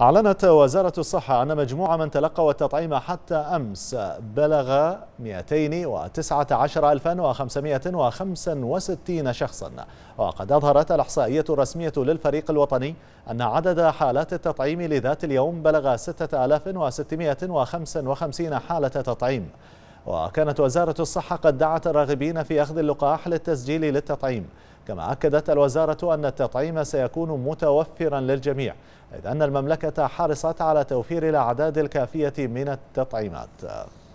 أعلنت وزارة الصحة أن مجموع من تلقوا التطعيم حتى أمس بلغ 219565 شخصا وقد أظهرت الإحصائية الرسمية للفريق الوطني أن عدد حالات التطعيم لذات اليوم بلغ 6655 حالة تطعيم وكانت وزارة الصحة قد دعت الراغبين في أخذ اللقاح للتسجيل للتطعيم كما أكدت الوزارة أن التطعيم سيكون متوفرا للجميع إذ أن المملكة حرصت على توفير الأعداد الكافية من التطعيمات